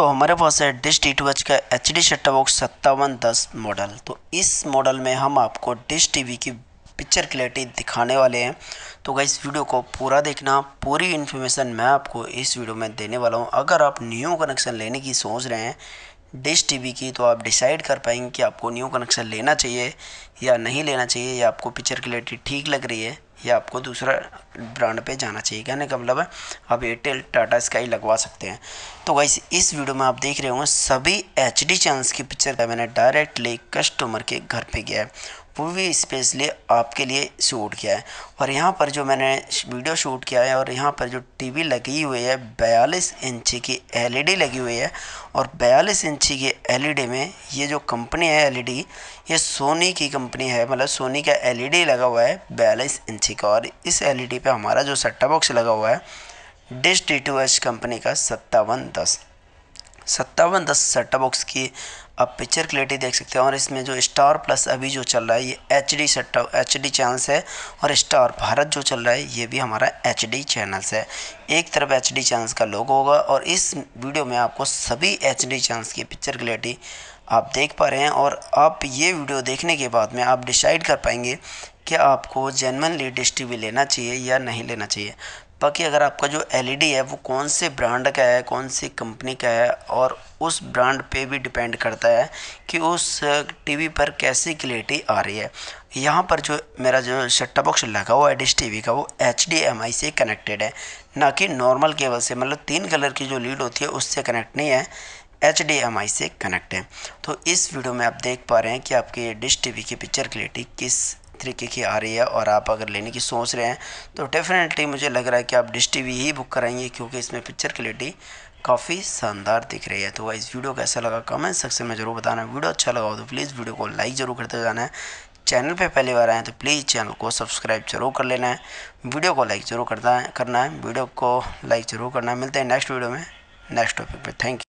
दोस्तों हमारे पास है डिश डी टू एच का एच डी शट्टा बॉक्स सत्तावन दस मॉडल तो इस मॉडल में हम आपको डिश टीवी की पिक्चर क्लैरिटी दिखाने वाले हैं तो गाइस वीडियो को पूरा देखना पूरी इन्फॉर्मेशन मैं आपको इस वीडियो में देने वाला हूँ अगर आप न्यू कनेक्शन लेने की सोच रहे हैं डिश टीवी की तो आप डिसाइड कर पाएंगे कि आपको न्यू कनेक्शन लेना चाहिए या नहीं लेना चाहिए या आपको पिक्चर क्लैरिटी ठीक लग रही है या आपको दूसरा ब्रांड पे जाना चाहिए कहने का मतलब है आप एयरटेल टाटा स्काई लगवा सकते हैं तो वैसे इस वीडियो में आप देख रहे होंगे सभी एच डी चैनल्स की पिक्चर का मैंने डायरेक्टली कस्टमर के घर पे गया है वो भी स्पेशली आपके लिए शूट किया है और यहाँ पर जो मैंने वीडियो शूट किया है और यहाँ पर जो टीवी लगी हुई है बयालीस इंची की एलईडी e लगी हुई है और बयालीस इंची की एलईडी e में ये जो कंपनी है एलईडी e ये सोनी की कंपनी है मतलब सोनी का एलईडी लगा हुआ है बयालीस इंची सी का और इस एलईडी e पे हमारा जो सट्टा बॉक्स लगा हुआ है dish D two H company का सत्तावन दस सत्तावन दस सेट बॉक्स की आप पिक्चर क्लियरिटी देख सकते हैं और इसमें जो स्टार प्लस अभी जो चल रहा है ये H D set H D channels है और स्टार भारत जो चल रहा है ये भी हमारा एच डी चैनल्स है एक तरफ एच डी चैनल्स का लोगो होगा और इस वीडियो में आपको सभी एच डी चैनल्स की पिक्चर क्लियरिटी आप देख पा रहे हैं और आप ये वीडियो देखने के बाद में आप डिसाइड कर पाएंगे कि आपको जेनवनली डिश टी लेना चाहिए या नहीं लेना चाहिए बाकी अगर आपका जो एलईडी e है वो कौन से ब्रांड का है कौन सी कंपनी का है और उस ब्रांड पे भी डिपेंड करता है कि उस टीवी पर कैसी क्लियरिटी आ रही है यहाँ पर जो मेरा जो शट्टा बॉक्स लगा हुआ है डिश टीवी का वो एच से कनेक्टेड है ना कि नॉर्मल केबल से मतलब तीन कलर की जो लीड होती है उससे कनेक्ट नहीं है एच से कनेक्ट है तो इस वीडियो में आप देख पा रहे हैं कि आपकी डिश टी की पिक्चर क्लियरिटी किस तरीके की आ रही है और आप अगर लेने की सोच रहे हैं तो डेफिनेटली मुझे लग रहा है कि आप डिश टी वी ही बुक कराएंगे क्योंकि इसमें पिक्चर क्लियरिटी काफ़ी शानदार दिख रही है तो इस वीडियो कैसा लगा कमेंट सेक्शन में ज़रूर बताना वीडियो अच्छा लगा हो तो प्लीज़ वीडियो को लाइक ज़रूर करते जाना है चैनल पे पहली बार आए हैं तो प्लीज़ चैनल को सब्सक्राइब जरूर कर लेना है वीडियो को लाइक ज़रूर करना है करना है वीडियो को लाइक ज़रूर करना है मिलते हैं नेक्स्ट वीडियो में नेक्स्ट टॉपिक पे थैंक यू